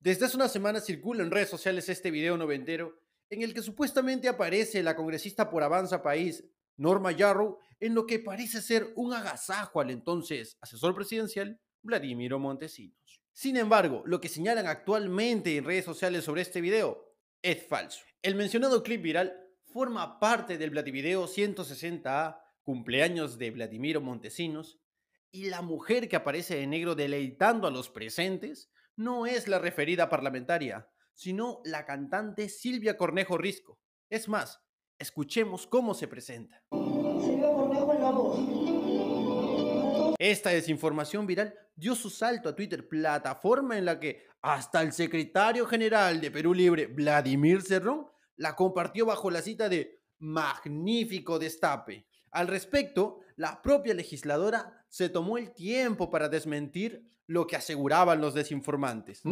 Desde hace una semana circula en redes sociales este video noventero en el que supuestamente aparece la congresista por Avanza País, Norma Yarrow, en lo que parece ser un agasajo al entonces asesor presidencial, Vladimiro Montesinos. Sin embargo, lo que señalan actualmente en redes sociales sobre este video es falso. El mencionado clip viral forma parte del Vladivideo 160A, cumpleaños de Vladimiro Montesinos, y la mujer que aparece de negro deleitando a los presentes no es la referida parlamentaria, sino la cantante Silvia Cornejo Risco. Es más, escuchemos cómo se presenta. Silvia Cornejo en la voz. Esta desinformación viral dio su salto a Twitter, plataforma en la que hasta el secretario general de Perú Libre, Vladimir Cerrón, la compartió bajo la cita de magnífico destape. Al respecto, la propia legisladora se tomó el tiempo para desmentir lo que aseguraban los desinformantes.